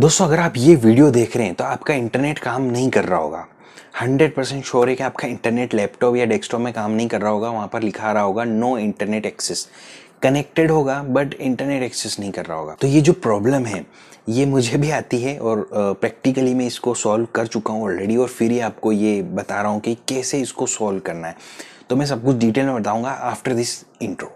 दोस्तों अगर आप ये वीडियो देख रहे हैं तो आपका इंटरनेट काम नहीं कर रहा होगा 100 परसेंट श्योर है कि आपका इंटरनेट लैपटॉप या डेस्कटॉप में काम नहीं कर रहा होगा वहाँ पर लिखा रहा होगा नो इंटरनेट एक्सेस कनेक्टेड होगा बट इंटरनेट एक्सेस नहीं कर रहा होगा तो ये जो प्रॉब्लम है ये मुझे भी आती है और प्रैक्टिकली मैं इसको सॉल्व कर चुका हूँ ऑलरेडी और फिर ही आपको ये बता रहा हूँ कि कैसे इसको सॉल्व करना है तो मैं सब कुछ डिटेल में बताऊँगा आफ्टर दिस इंट्रो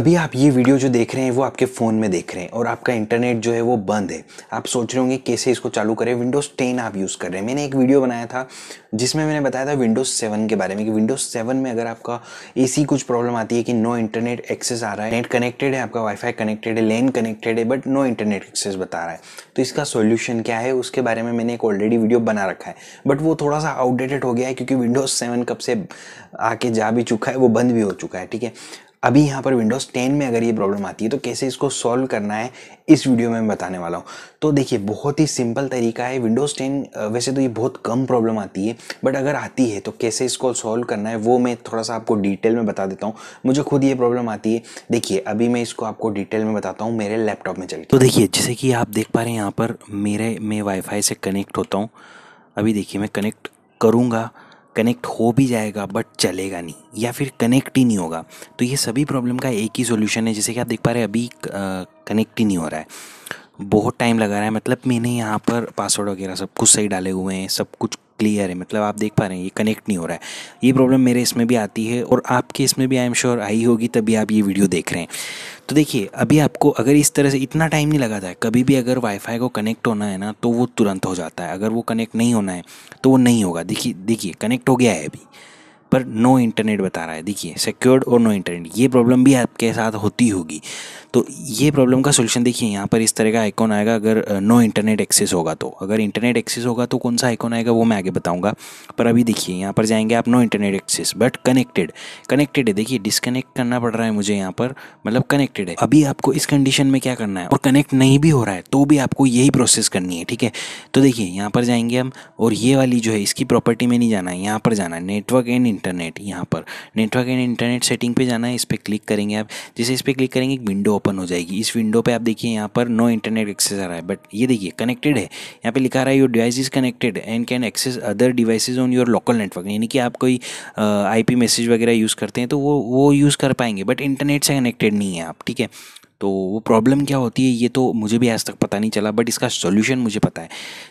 अभी आप ये वीडियो जो देख रहे हैं वो आपके फ़ोन में देख रहे हैं और आपका इंटरनेट जो है वो बंद है आप सोच रहे होंगे कैसे इसको चालू करें विंडोज़ टेन आप यूज़ कर रहे हैं मैंने एक वीडियो बनाया था जिसमें मैंने बताया था विंडोज़ सेवन के बारे में कि विंडोज़ सेवन में अगर आपका ऐसी कुछ प्रॉब्लम आती है कि नो इंटरनेट एक्सेस आ रहा है नेट कनेक्टेड है आपका वाईफाई कनेक्टेड है लेन कनेक्टेड है बट नो इंटरनेट एक्सेस बता रहा है तो इसका सोल्यूशन क्या है उसके बारे में मैंने एक ऑलरेडी वीडियो बना रखा है बट वो थोड़ा सा आउटडेटेड हो गया है क्योंकि विंडोज़ सेवन कब से आके जा भी चुका है वो बंद भी हो चुका है ठीक है अभी यहाँ पर विंडोज़ 10 में अगर ये प्रॉब्लम आती है तो कैसे इसको सॉल्व करना है इस वीडियो में मैं बताने वाला हूँ तो देखिए बहुत ही सिंपल तरीका है विंडोज़ 10 वैसे तो ये बहुत कम प्रॉब्लम आती है बट अगर आती है तो कैसे इसको सॉल्व करना है वो मैं थोड़ा सा आपको डिटेल में बता देता हूँ मुझे खुद ये प्रॉब्लम आती है देखिए अभी मैं इसको आपको डिटेल में बताता हूँ मेरे लैपटॉप में चल तो देखिए जैसे कि आप देख पा रहे हैं यहाँ पर मेरे मैं वाईफाई से कनेक्ट होता हूँ अभी देखिए मैं कनेक्ट करूँगा कनेक्ट हो भी जाएगा बट चलेगा नहीं या फिर कनेक्ट ही नहीं होगा तो ये सभी प्रॉब्लम का एक ही सोल्यूशन है जैसे कि आप देख पा रहे हैं अभी कनेक्ट ही नहीं हो रहा है बहुत टाइम लगा रहा है मतलब मैंने यहाँ पर पासवर्ड वगैरह सब कुछ सही डाले हुए हैं सब कुछ क्लियर है मतलब आप देख पा रहे हैं ये कनेक्ट नहीं हो रहा है ये प्रॉब्लम मेरे इसमें भी आती है और आपके इसमें भी आई एम श्योर आई होगी तभी आप ये वीडियो देख रहे हैं तो देखिए अभी आपको अगर इस तरह से इतना टाइम नहीं लगाता है कभी भी अगर वाईफाई को कनेक्ट होना है ना तो वो तुरंत हो जाता है अगर वो कनेक्ट नहीं होना है तो वो नहीं होगा देखिए देखिए कनेक्ट हो गया है अभी पर नो इंटरनेट बता रहा है देखिए सिक्योर्ड और नो इंटरनेट ये प्रॉब्लम भी आपके साथ होती होगी तो ये प्रॉब्लम का सोल्यूशन देखिए यहाँ पर इस तरह का आइकॉन आएगा अगर नो इंटरनेट एक्सेस होगा तो अगर इंटरनेट एक्सेस होगा तो कौन सा आइकॉन आएगा वो मैं आगे बताऊँगा पर अभी देखिए यहाँ पर जाएंगे आप no internet access but connected connected है देखिए डिसकनेक्ट करना पड़ रहा है मुझे यहाँ पर मतलब कनेक्टेड है अभी आपको इस कंडीशन में क्या करना है और कनेक्ट नहीं भी हो रहा है तो भी आपको यही प्रोसेस करनी है ठीक है तो देखिए यहाँ पर जाएंगे हम और ये वाली जो है इसकी प्रॉपर्टी में नहीं जाना है यहाँ पर जाना है नेटवर्क एंड इंटरनेट यहाँ पर नेटवर्क एंड इंटरनेट सेटिंग पे जाना है इस पर क्लिक करेंगे आप जैसे इस पर क्लिक करेंगे एक विंडो ओपन हो जाएगी इस विंडो पे आप देखिए यहाँ पर नो इंटरनेट एक्सेस आ रहा है बट ये देखिए कनेक्टेड है यहाँ पे लिखा रहा है your device is connected and can access other devices on your local network यानी कि आप कोई आई मैसेज वगैरह यूज़ करते हैं तो वो वो यूज़ कर पाएंगे बट इंटरनेट से कनेक्टेड नहीं है आप ठीक है तो वो प्रॉब्लम क्या होती है ये तो मुझे भी आज तक पता नहीं चला बट इसका सोल्यूशन मुझे पता है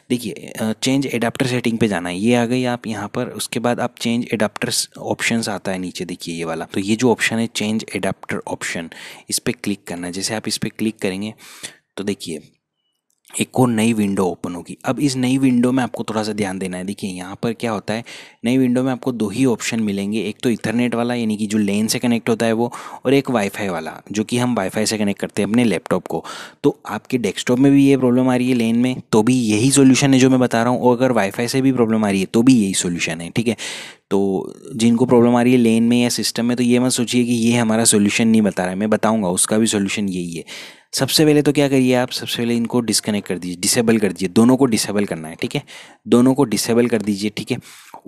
देखिए चेंज एडाप्टर सेटिंग पे जाना है ये आ गई आप यहाँ पर उसके बाद आप चेंज एडाप्टर ऑप्शंस आता है नीचे देखिए ये वाला तो ये जो ऑप्शन है चेंज एडाप्टर ऑप्शन इस पर क्लिक करना है जैसे आप इस पर क्लिक करेंगे तो देखिए एक और नई विंडो ओपन होगी अब इस नई विंडो में आपको थोड़ा सा ध्यान देना है देखिए यहाँ पर क्या होता है नई विंडो में आपको दो ही ऑप्शन मिलेंगे एक तो इथरनेट वाला यानी कि जो लेन से कनेक्ट होता है वो और एक वाईफाई वाला जो कि हम वाईफाई से कनेक्ट करते हैं अपने लैपटॉप को तो आपके डेस्कटॉप में भी ये प्रॉब्लम आ रही है लेन में तो भी यही सोल्यूशन है जो मैं बता रहा हूँ और अगर वाईफाई से भी प्रॉब्लम आ रही है तो भी यही सोल्यूशन है ठीक है तो जिनको प्रॉब्लम आ रही है लेन में या सिस्टम में तो ये मत सोचिए कि ये हमारा सोल्यूशन नहीं बता रहा है मैं बताऊँगा उसका भी सोल्यूशन यही है सबसे पहले तो क्या करिए आप सबसे पहले इनको डिसकनेक्ट कर दीजिए डिसेबल कर दीजिए दोनों को डिसेबल करना है ठीक है दोनों को डिसेबल कर दीजिए ठीक है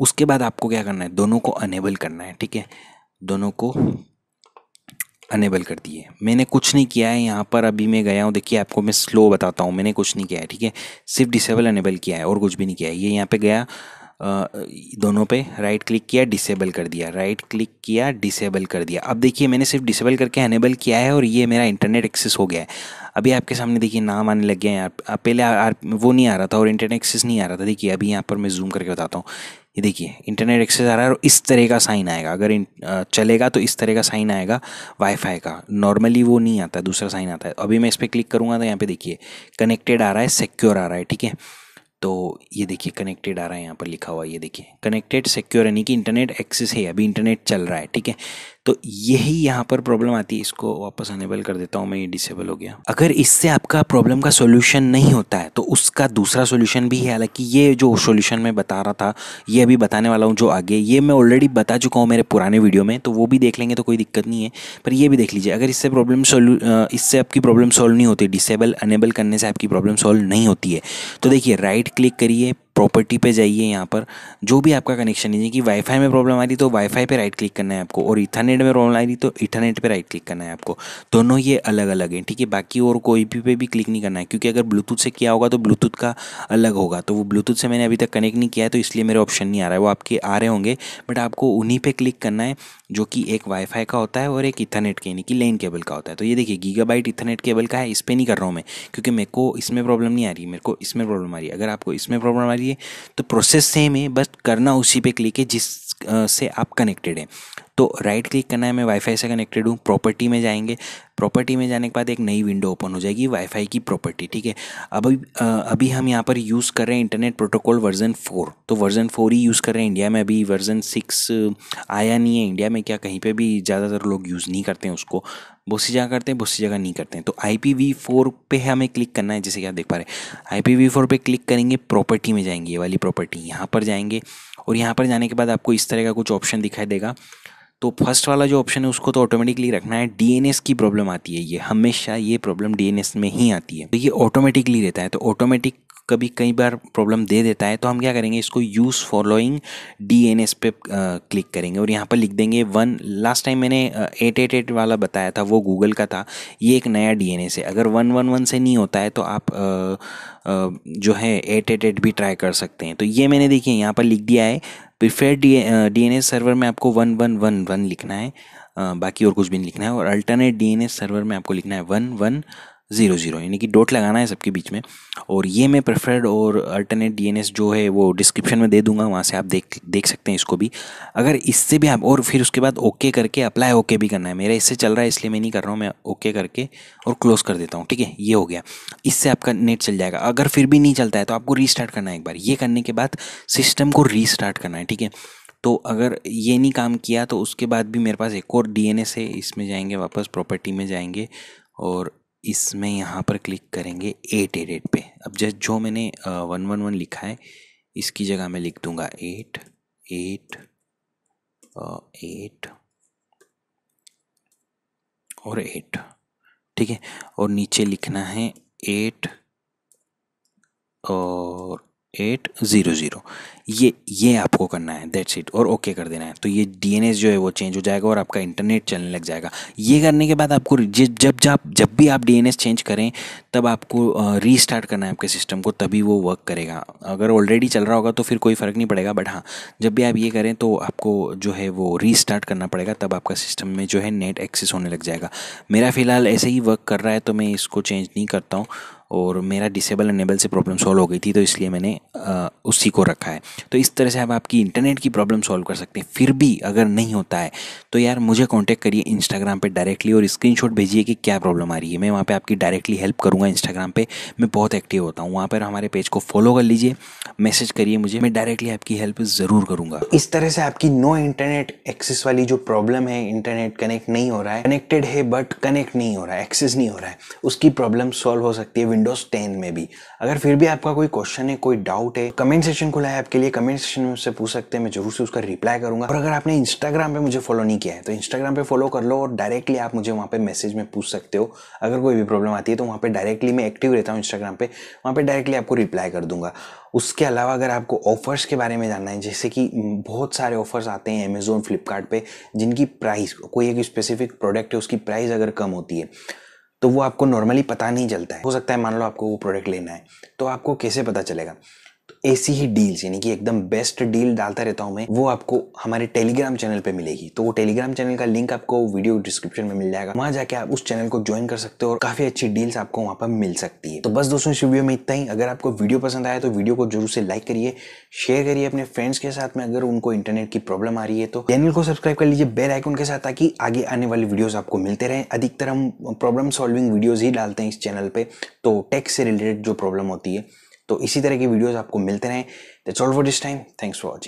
उसके बाद आपको क्या करना है दोनों को अनेबल करना है ठीक है दोनों को अनेबल कर दिए मैंने कुछ नहीं किया है यहाँ पर अभी मैं गया हूँ देखिए आपको मैं स्लो बताता हूँ मैंने कुछ नहीं किया है ठीक है सिर्फ डिसेबल अनेबल किया है और कुछ भी नहीं किया है ये यहाँ पर गया दोनों पे राइट क्लिक किया डिसेबल कर दिया राइट क्लिक किया डिसेबल कर दिया अब देखिए मैंने सिर्फ डिसेबल करके अनेबल किया है और ये मेरा इंटरनेट एक्सेस हो गया है अभी आपके सामने देखिए नाम आने लग गया है यहाँ पहले आ, वो नहीं आ रहा था और इंटरनेट एक्सेस नहीं आ रहा था देखिए अभी यहाँ पर मैं जूम करके बताता हूँ ये देखिए इंटरनेट एक्सेस आ रहा है और इस तरह का साइन आएगा अगर चलेगा तो इस तरह का साइन आएगा वाईफाई का नॉर्मली वो नहीं आता दूसरा साइन आता है अभी मैं इस पर क्लिक करूँगा तो यहाँ पे देखिए कनेक्टेड आ रहा है सिक्योर आ रहा है ठीक है तो ये देखिए कनेक्टेड आ रहा है यहाँ पर लिखा हुआ ये देखिए कनेक्टेड सिक्योर यानी कि इंटरनेट एक्सेस है अभी इंटरनेट चल रहा है ठीक है तो यही यहाँ पर प्रॉब्लम आती है इसको वापस अनेबल कर देता हूँ मैं ये डिसेबल हो गया अगर इससे आपका प्रॉब्लम का सोल्यूशन नहीं होता है तो उसका दूसरा सोल्यूशन भी है हालांकि ये जो सोल्यूशन मैं बता रहा था ये अभी बताने वाला हूँ जो आगे ये मैं ऑलरेडी बता चुका हूँ मेरे पुराने वीडियो में तो वो भी देख लेंगे तो कोई दिक्कत नहीं है पर यह भी देख लीजिए अगर इससे प्रॉब्लम सोल्यू इससे आपकी प्रॉब्लम सॉल्व नहीं होती डिसेबल अनेबल करने से आपकी प्रॉब्लम सॉल्व नहीं होती है तो देखिए राइट क्लिक करिए प्रॉपर्टी पे जाइए यहाँ पर जो भी आपका कनेक्शन है जैसे कि वाईफाई में प्रॉब्लम आ रही तो वाईफाई पे राइट क्लिक करना है आपको और इथरनेट में प्रॉब्लम आ रही तो इथरनेट पे राइट क्लिक करना है आपको दोनों ये अलग अलग हैं ठीक है बाकी और कोई भी पे भी क्लिक नहीं करना है क्योंकि अगर ब्लूटूथ से किया होगा तो ब्लूटूथ का अलग होगा तो वो ब्लूटूथ से मैंने अभी तक कनेक्ट नहीं किया है तो इसलिए मेरे ऑप्शन नहीं आ रहा है वो आपके आ रहे होंगे बट आपको उन्हीं पर क्लिक करना है जो कि एक वाईफाई का होता है और एक इथरनेट के यानी कि लेन केबल का होता है तो ये देखिए गीगाबाइट इथरनेट केबल का है इस पर नहीं कर रहा हूँ मैं क्योंकि मेरे को इसमें प्रॉब्लम नहीं आ रही मेरे को इसमें प्रॉब्लम आ रही है अगर आपको इसमें प्रॉब्लम आ रही रही तो है तो प्रोसेस सेम है बस करना उसी पे क्लिक है जिस से आप कनेक्टेड हैं तो राइट क्लिक करना है मैं वाईफाई से कनेक्टेड हूँ प्रॉपर्टी में जाएंगे प्रॉपर्टी में जाने के बाद एक नई विंडो ओपन हो जाएगी वाईफाई की प्रॉपर्टी ठीक है अभी अभी हम यहाँ पर यूज़ कर रहे हैं इंटरनेट प्रोटोकॉल वर्जन फ़ोर तो वर्जन फ़ोर ही यूज़ कर रहे हैं इंडिया में अभी वर्जन सिक्स आया नहीं है इंडिया में क्या कहीं पर भी ज़्यादातर लोग यूज़ नहीं करते हैं उसको बहुत सी जगह करते हैं बहुत सी जगह नहीं करते हैं तो आई पी वी फोर पर हमें क्लिक करना है जैसे कि आप देख पा रहे हैं आई पी वी फोर पर क्लिक करेंगे प्रॉपर्टी में जाएंगे ये वाली प्रॉपर्टी यहाँ पर जाएंगे और यहाँ पर जाने के बाद आपको इस तरह का कुछ ऑप्शन दिखाई देगा तो फर्स्ट वाला जो ऑप्शन है उसको तो ऑटोमेटिकली रखना है डीएनएस की प्रॉब्लम आती है ये हमेशा ये प्रॉब्लम डीएनएस में ही आती है तो ये ऑटोमेटिकली रहता है तो ऑटोमेटिक कभी कई बार प्रॉब्लम दे देता है तो हम क्या करेंगे इसको यूज़ फॉलोइंग डीएनएस पे क्लिक करेंगे और यहाँ पर लिख देंगे वन लास्ट टाइम मैंने एट एट एट वाला बताया था वो गूगल का था ये एक नया डीएनएस है अगर वन वन वन से नहीं होता है तो आप आ, आ, जो है एट एट एट भी ट्राई कर सकते हैं तो ये मैंने देखिए यहाँ पर लिख दिया है प्रिफेयर डी एन सर्वर में आपको वन वन वन वन लिखना है बाकी और कुछ भी नहीं लिखना है और अल्टरनेट डी एन सर्वर में आपको लिखना है वन वन ज़ीरो ज़ीरो यानी कि डॉट लगाना है सबके बीच में और ये मैं प्रेफर्ड और अल्टरनेट डीएनएस जो है वो डिस्क्रिप्शन में दे दूंगा वहाँ से आप देख देख सकते हैं इसको भी अगर इससे भी आप और फिर उसके बाद ओके करके अप्लाई ओके भी करना है मेरा इससे चल रहा है इसलिए मैं नहीं कर रहा हूँ मैं ओके करके और क्लोज़ कर देता हूँ ठीक है ये हो गया इससे आपका नेट चल जाएगा अगर फिर भी नहीं चलता है तो आपको रीस्टार्ट करना है एक बार ये करने के बाद सिस्टम को रीस्टार्ट करना है ठीक है तो अगर ये नहीं काम किया तो उसके बाद भी मेरे पास एक और डी एन एस है इसमें जाएंगे वापस प्रॉपर्टी में जाएंगे और इसमें यहाँ पर क्लिक करेंगे एट एट एट पे अब जैसे जो मैंने वन वन वन लिखा है इसकी जगह मैं लिख दूंगा एट एट एट और एट ठीक है और नीचे लिखना है एट और एट ज़ीरो ज़ीरो ये ये आपको करना है दैट्स इट और ओके okay कर देना है तो ये डीएनएस जो है वो चेंज हो जाएगा और आपका इंटरनेट चलने लग जाएगा ये करने के बाद आपको जब जब जब भी आप डीएनएस चेंज करें तब आपको रीस्टार्ट करना है आपके सिस्टम को तभी वो वर्क करेगा अगर ऑलरेडी चल रहा होगा तो फिर कोई फ़र्क नहीं पड़ेगा बट हाँ जब भी आप ये करें तो आपको जो है वो रीस्टार्ट करना पड़ेगा तब आपका सिस्टम में जो है नेट एक्सेस होने लग जाएगा मेरा फ़िलहाल ऐसे ही वर्क कर रहा है तो मैं इसको चेंज नहीं करता हूँ और मेरा डिसेबल एनेबल से प्रॉब्लम सॉल्व हो गई थी तो इसलिए मैंने उसी को रखा है तो इस तरह से आप आपकी इंटरनेट की प्रॉब्लम सॉल्व कर सकते हैं फिर भी अगर नहीं होता है तो यार मुझे कॉन्टैक्ट करिए इंस्टाग्राम पर डायरेक्टली और स्क्रीनशॉट भेजिए कि क्या प्रॉब्लम आ रही है मैं वहाँ पर आपकी डायरेक्टली हेल्प करूँगा इंस्टाग्राम पर मैं बहुत एक्टिव होता हूँ वहाँ पर हमारे पेज को फॉलो कर लीजिए मैसेज करिए मुझे मैं डायरेक्टली आपकी हेल्प ज़रूर करूँगा इस तरह से आपकी नो इंटरनेट एक्सेस वाली जो प्रॉब्लम है इंटरनेट कनेक्ट नहीं हो रहा है कनेक्टेड है बट कनेक्ट नहीं हो रहा है एक्सेस नहीं हो रहा है उसकी प्रॉब्लम सॉल्व हो सकती है विंडोज टेन में भी अगर फिर भी आपका कोई क्वेश्चन है कोई डाउट है कमेंट सेक्शन खुला है आपके लिए कमेंट सेक्शन में उससे पूछ सकते हैं मैं जरूर से उसका रिप्लाई करूंगा और अगर आपने इंस्टाग्राम पे मुझे फॉलो नहीं किया है तो इंस्टाग्राम पे फॉलो कर लो और डायरेक्टली आप मुझे वहाँ पे मैसेज में पूछ सकते हो अगर कोई भी प्रॉब्लम आती है तो वहाँ पर डायरेक्टली मैं एक्टिव रहता हूँ इंस्टाग्राम पर वहाँ पर डायरेक्टली आपको रिप्लाई कर दूंगा उसके अलावा अगर आपको ऑफर्स के बारे में जानना है जैसे कि बहुत सारे ऑफर्स आते हैं अमेज़ोन फ्लिपकार्ट जिनकी प्राइस कोई एक स्पेसिफिक प्रोडक्ट है उसकी प्राइस अगर कम होती है तो वो आपको नॉर्मली पता नहीं चलता है हो सकता है मान लो आपको वो प्रोडक्ट लेना है तो आपको कैसे पता चलेगा ऐसी ही डील्स यानी कि एकदम बेस्ट डील डालता रहता हूँ मैं वो आपको हमारे टेलीग्राम चैनल पे मिलेगी तो वो टेलीग्राम चैनल का लिंक आपको वीडियो डिस्क्रिप्शन में मिल जाएगा वहां जाके आप उस चैनल को ज्वाइन कर सकते हो और काफी अच्छी डील्स आपको वहां पर मिल सकती है तो बस दोस्तों इस वीडियो में इतना ही अगर आपको वीडियो पसंद आया तो वीडियो को जरूर से लाइक करिए शेयर करिए अपने फ्रेंड्स के साथ में अगर उनको इंटरनेट की प्रॉब्लम आ रही है तो चैनल को सब्सक्राइब कर लीजिए बेल आइकन के साथ ताकि आगे आने वाली वीडियोज आपको मिलते रहें अधिकतर हम प्रॉब्लम सॉल्विंग वीडियोज ही डालते हैं इस चैनल पर तो टेक्स से रिलेटेड जो प्रॉब्लम होती है तो इसी तरह की वीडियोज़ आपको मिलते रहे for this time thanks for watching